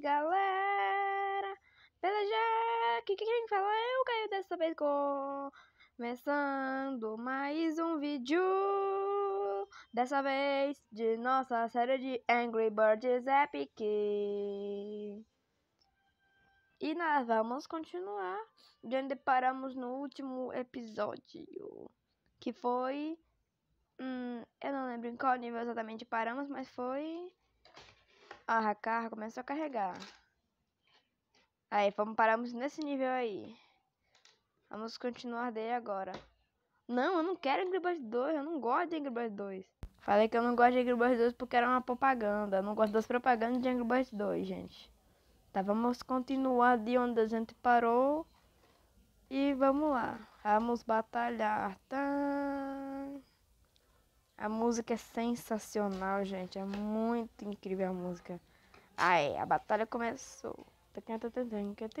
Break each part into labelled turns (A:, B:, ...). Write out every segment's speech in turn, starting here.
A: galera? Beleza? Aqui quem fala é o Caio, dessa vez começando mais um vídeo. Dessa vez de nossa série de Angry Birds Epic. E nós vamos continuar de onde paramos no último episódio, que foi... Hum, eu não lembro em qual nível exatamente paramos, mas foi ah, a carga começou a carregar. Aí, vamos pararmos nesse nível aí. Vamos continuar dele agora. Não, eu não quero Angry Birds 2, eu não gosto de Angry Birds 2. Falei que eu não gosto de Angry Birds 2 porque era uma propaganda. Eu não gosto das propagandas de Angry Birds 2, gente. Tá, vamos continuar de onde a gente parou. E vamos lá. Vamos batalhar. Tá. A música é sensacional, gente. É muito incrível a música. Aí, a batalha começou. Tá tá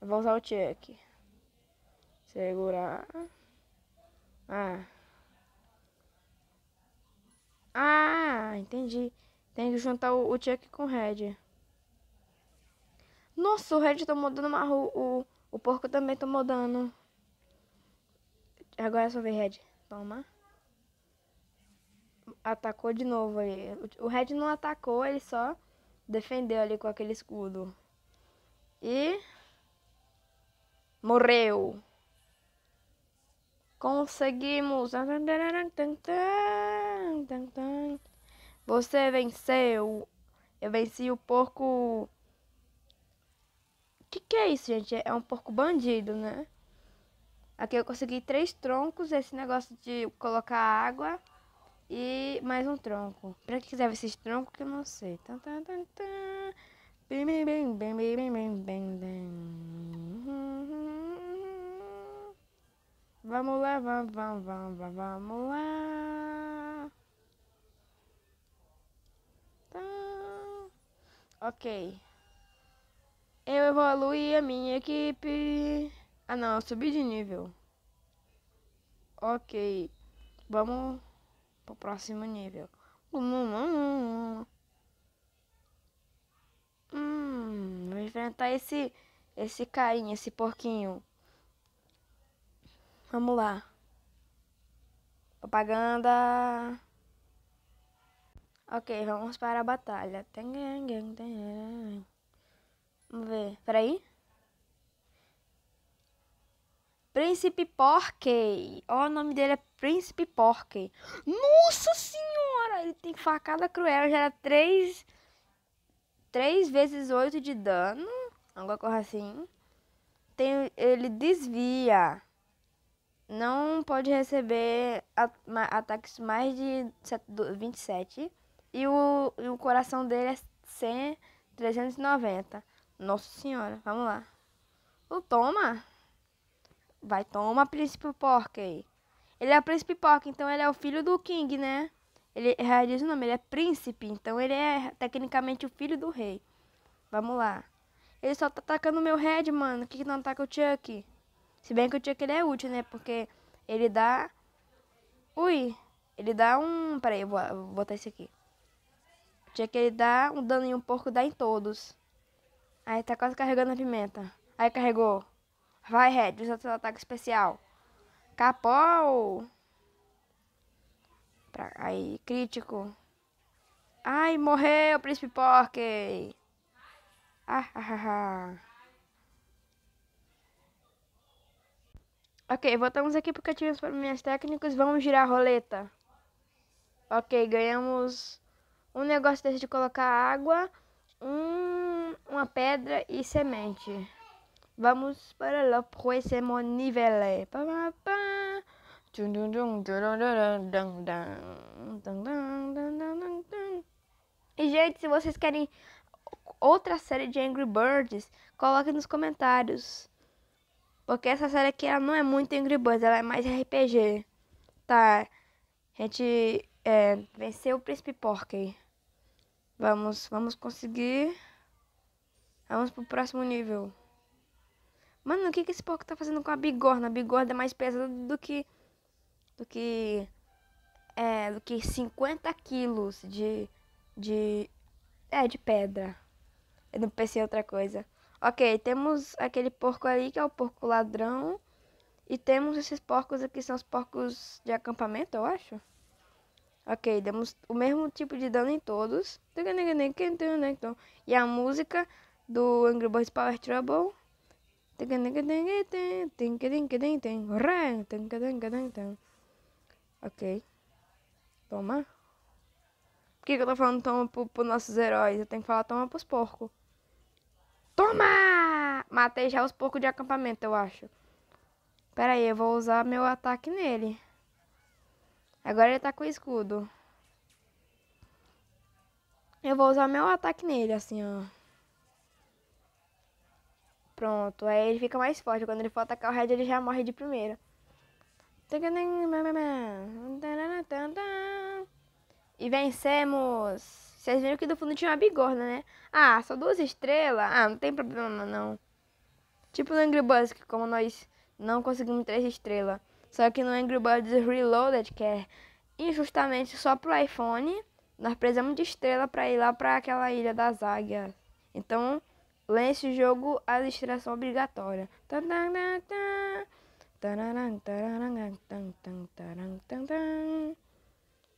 A: Eu vou usar o check. Segurar. Ah. Ah, entendi. Tem que juntar o, o check com o Red. Nossa, o Red tomou dano, mas o, o, o porco também tomou dano. Agora é só ver Red. Toma. Atacou de novo ali. O Red não atacou, ele só defendeu ali com aquele escudo. E morreu. Conseguimos. Você venceu. Eu venci o porco. Que que é isso, gente? É um porco bandido, né? Aqui eu consegui três troncos, esse negócio de colocar água. E mais um tronco. Pra que serve esses troncos que eu não sei. Tan, tan, tan, tan. Bem, bem, bem, bem, bem, bem, bem, bem, bem. Vamos lá, vamos, vamos, vamos, vamos lá. Tá. Ok. Eu evoluí a minha equipe. Ah não, eu subi de nível. Ok. Vamos pro próximo nível. Hum, hum, hum, hum, vou enfrentar esse, esse carinha, esse porquinho. Vamos lá. Propaganda. Ok, vamos para a batalha. Vamos ver. aí? Príncipe Porky. Ó, o nome dele é Príncipe Porky. Nossa senhora! Ele tem facada cruel. Gera 3... 3 vezes 8 de dano. Alguma coisa assim. Tem, ele desvia. Não pode receber ataques mais de 27. E o, e o coração dele é 100, 390. Nossa senhora, vamos lá. O Toma... Vai, toma, príncipe porca aí. Ele é o príncipe porca, então ele é o filho do King, né? Ele realiza o nome, ele é príncipe, então ele é tecnicamente o filho do rei. Vamos lá. Ele só tá atacando o meu head, mano. O que, que não ataca o Chuck? Se bem que o Chuck ele é útil, né? Porque ele dá. Ui! Ele dá um. Peraí, eu vou, eu vou botar esse aqui. O Chuck ele dá um dano em um porco, dá em todos. Aí tá quase carregando a pimenta. Aí carregou. Vai, Red, usa seu ataque especial. Capou! Pra... Aí, crítico. Ai, morreu, Príncipe Porky! Ah, ah, ah, ah. Ok, voltamos aqui porque ativamos para minhas técnicas. Vamos girar a roleta. Ok, ganhamos um negócio desse de colocar água, um, uma pedra e semente. Vamos para o próximo nível. E, gente, se vocês querem outra série de Angry Birds, coloque nos comentários. Porque essa série aqui ela não é muito Angry Birds, ela é mais RPG. Tá, a gente é, venceu o Príncipe Porky. Vamos, vamos conseguir. Vamos pro próximo nível. Mano, o que, que esse porco tá fazendo com a bigorna? A bigorna é mais pesada do que. Do que. É, do que 50 quilos de. De. É, de pedra. Eu não pensei em outra coisa. Ok, temos aquele porco ali que é o porco ladrão. E temos esses porcos aqui, são os porcos de acampamento, eu acho. Ok, demos o mesmo tipo de dano em todos. E a música do Angry Birds Power Trouble. Ok. Toma. Por que, que eu tô falando toma pro, pro nossos heróis? Eu tenho que falar toma pros porcos. Toma! Matei já os porcos de acampamento, eu acho. Pera aí, eu vou usar meu ataque nele. Agora ele tá com escudo. Eu vou usar meu ataque nele, assim, ó. Pronto, aí ele fica mais forte. Quando ele for atacar o Red, ele já morre de primeira. E vencemos! Vocês viram que do fundo tinha uma bigorna, né? Ah, só duas estrelas? Ah, não tem problema não. Tipo no Angry Birds, que como nós não conseguimos três estrelas. Só que no Angry Birds Reloaded, que é injustamente só pro iPhone, nós precisamos de estrela para ir lá para aquela ilha das águias. Então, Lance o jogo a distração obrigatória.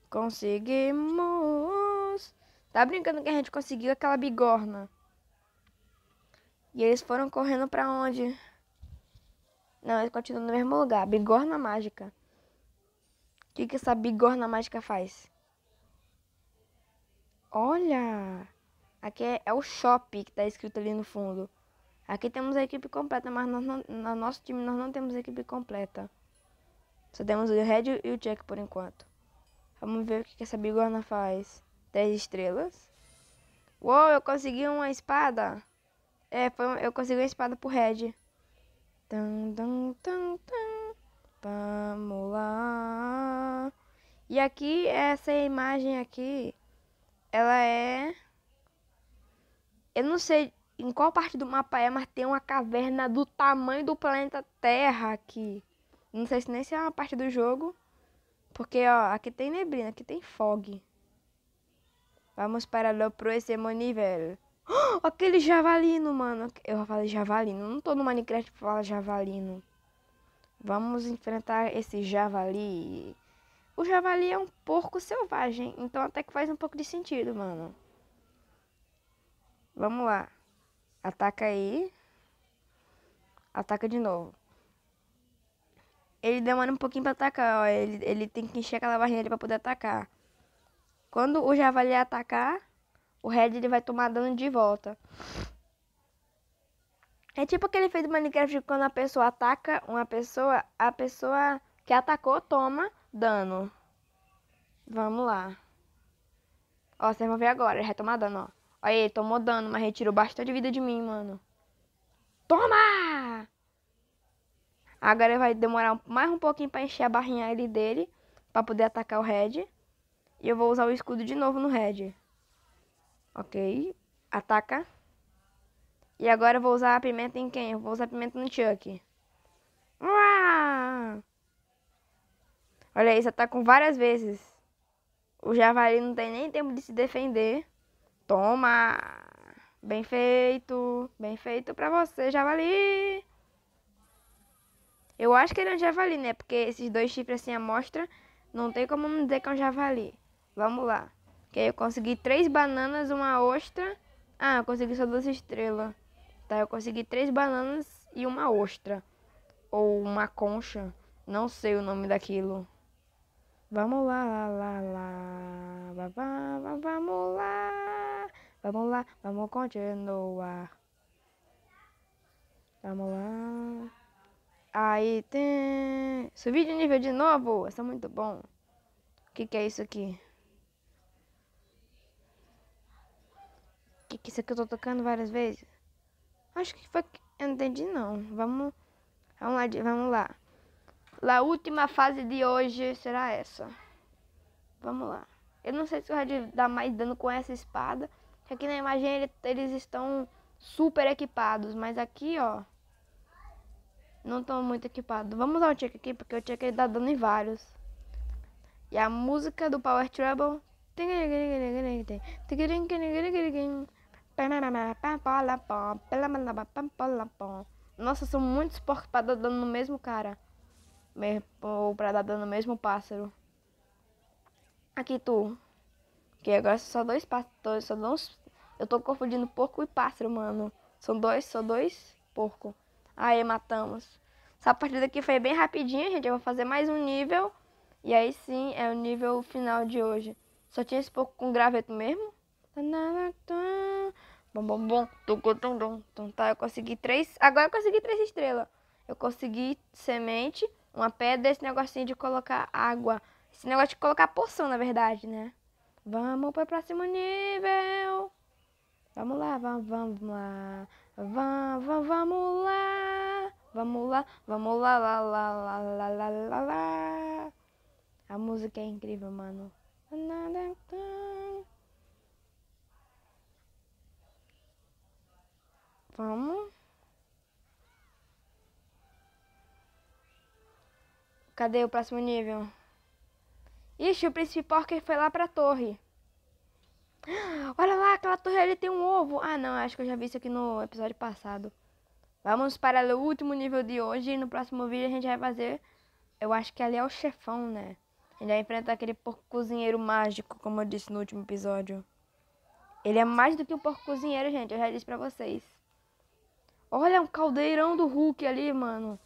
A: Conseguimos. Tá brincando que a gente conseguiu aquela bigorna. E eles foram correndo para onde? Não, eles continuam no mesmo lugar. Bigorna mágica. O que, que essa bigorna mágica faz? Olha! Aqui é, é o shopping que está escrito ali no fundo. Aqui temos a equipe completa, mas nós não, no nosso time nós não temos a equipe completa. Só temos o Red e o Jack por enquanto. Vamos ver o que essa bigorna faz. 10 estrelas. Uou, eu consegui uma espada. É, foi, eu consegui a espada pro Red. Tum, tum, tum, tum. Vamos lá. E aqui, essa imagem aqui, ela é eu não sei em qual parte do mapa é, mas tem uma caverna do tamanho do planeta Terra aqui. Não sei se nem se é uma parte do jogo. Porque, ó, aqui tem neblina, aqui tem fog. Vamos para o próximo nível. Oh, aquele javalino, mano. Eu falei javalino. Não tô no Minecraft pra falar javalino. Vamos enfrentar esse javali. O javali é um porco selvagem, então até que faz um pouco de sentido, mano. Vamos lá. Ataca aí. Ataca de novo. Ele demora um pouquinho pra atacar, ó. Ele, ele tem que encher aquela barrinha ali pra poder atacar. Quando o javali atacar, o Red ele vai tomar dano de volta. É tipo aquele efeito do Minecraft quando a pessoa ataca uma pessoa, a pessoa que atacou toma dano. Vamos lá. Ó, vocês vão ver agora, ele vai tomar dano, ó. Aí, tomou dano, mas retirou bastante vida de mim, mano. Toma! Agora vai demorar mais um pouquinho pra encher a barrinha dele. Pra poder atacar o Red. E eu vou usar o escudo de novo no Red. Ok. Ataca. E agora eu vou usar a pimenta em quem? Eu vou usar a pimenta no Chuck. Olha isso, atacam várias vezes. O javali não tem nem tempo de se defender. Toma! Bem feito! Bem feito pra você, javali! Eu acho que ele é um javali, né? Porque esses dois chifres assim amostra, mostra, não tem como não dizer que é um javali. Vamos lá. Que eu consegui três bananas, uma ostra. Ah, eu consegui só duas estrelas. Tá, eu consegui três bananas e uma ostra. Ou uma concha. Não sei o nome daquilo. Vamos lá, lá, lá, lá. Vá, vá, vá, vamos lá. Vamos lá, vamos continuar. Vamos lá. Aí tem. Subir de nível de novo. Isso é muito bom. O que, que é isso aqui? O que, que é isso aqui eu tô tocando várias vezes? Acho que foi. Eu não entendi não. Vamos. Vamos lá, vamos lá. A última fase de hoje será essa. Vamos lá. Eu não sei se vou dar mais dano com essa espada. Aqui na imagem ele, eles estão super equipados, mas aqui, ó, não estão muito equipados. Vamos dar um check aqui, porque o check ele dá tá dano em vários. E a música do Power Trouble... Nossa, são muitos porcos pra dar dano no mesmo cara. Ou pra dar dano no mesmo pássaro. Aqui tu. Que agora são só dois pássaros. Só dois, eu tô confundindo porco e pássaro, mano. São dois, só dois porco. Aí, matamos. Essa partida aqui foi bem rapidinha, gente. Eu vou fazer mais um nível. E aí sim, é o nível final de hoje. Só tinha esse porco com graveto mesmo. Bom, bom, bom. Então tá, eu consegui três. Agora eu consegui três estrelas. Eu consegui semente, uma pedra esse negocinho de colocar água. Esse negócio de colocar poção, na verdade, né? Vamos pro próximo nível. Vamos lá, vamos, vamos lá. Vamos, vamos, vamos lá. Vamos lá, vamos lá, lá, lá, lá, lá, lá, lá, lá. A música é incrível, mano. Vamos. Cadê o próximo nível? Ixi, o príncipe Porker foi lá pra torre. Olha lá, aquela torre ali tem um ovo. Ah, não, acho que eu já vi isso aqui no episódio passado. Vamos para o último nível de hoje. No próximo vídeo a gente vai fazer... Eu acho que ali é o chefão, né? Ele vai enfrentar aquele porco cozinheiro mágico, como eu disse no último episódio. Ele é mais do que um porco cozinheiro, gente. Eu já disse pra vocês. Olha, um caldeirão do Hulk ali, mano.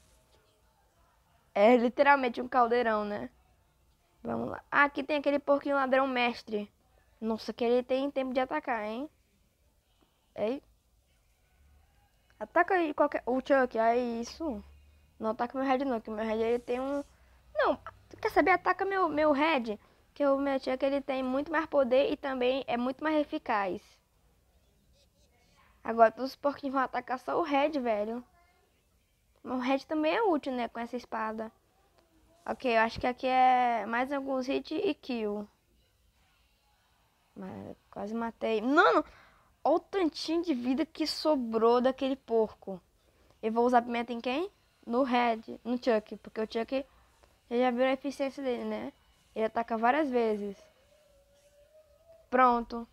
A: É literalmente um caldeirão, né? Vamos lá. Ah, aqui tem aquele porquinho ladrão mestre. Nossa, que ele tem tempo de atacar, hein? Ei. Ataca aí qualquer. O Chuck, aí é isso. Não ataca meu head não, que meu head ele tem um. Não, quer saber? Ataca meu, meu head. Que o meu Chuck ele tem muito mais poder e também é muito mais eficaz. Agora todos os porquinhos vão atacar só o head, velho. O head também é útil, né? Com essa espada. Ok, eu acho que aqui é mais alguns hits e kill. Mas quase matei. Mano, olha o tantinho de vida que sobrou daquele porco. Eu vou usar pimenta em quem? No Red, no Chuck. Porque o Chuck já viu a eficiência dele, né? Ele ataca várias vezes. Pronto.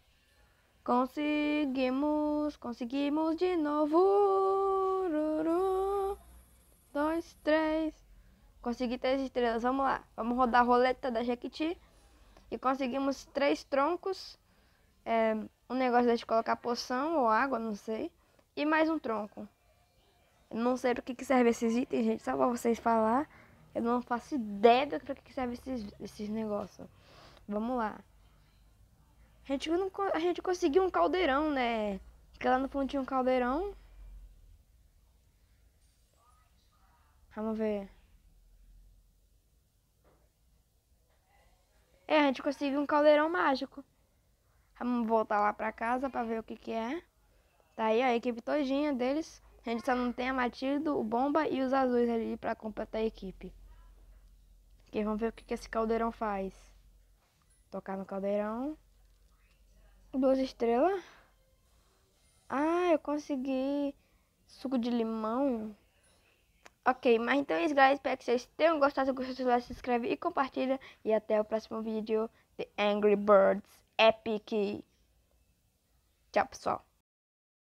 A: Conseguimos, conseguimos de novo. Ruru. Dois, três. Consegui três estrelas, vamos lá. Vamos rodar a roleta da Jequiti. E conseguimos três troncos, é, um negócio de colocar poção ou água, não sei, e mais um tronco. não sei para que, que serve esses itens, gente, só para vocês falar. Eu não faço ideia do que, que serve esses, esses negócios. Vamos lá. A gente, não, a gente conseguiu um caldeirão, né? Porque lá no fundo tinha um caldeirão. Vamos ver. É, a gente conseguiu um caldeirão mágico. Vamos voltar lá pra casa pra ver o que que é. Tá aí a equipe todinha deles. A gente só não tem a Matilda, o Bomba e os azuis ali pra completar a equipe. Ok, vamos ver o que que esse caldeirão faz. Tocar no caldeirão. Duas estrelas. Ah, eu consegui suco de limão. Ok, mas então é isso, guys. Espero que vocês tenham gostado. Se gostou, se inscreve e compartilha. E até o próximo vídeo de Angry Birds Epic. Tchau, pessoal.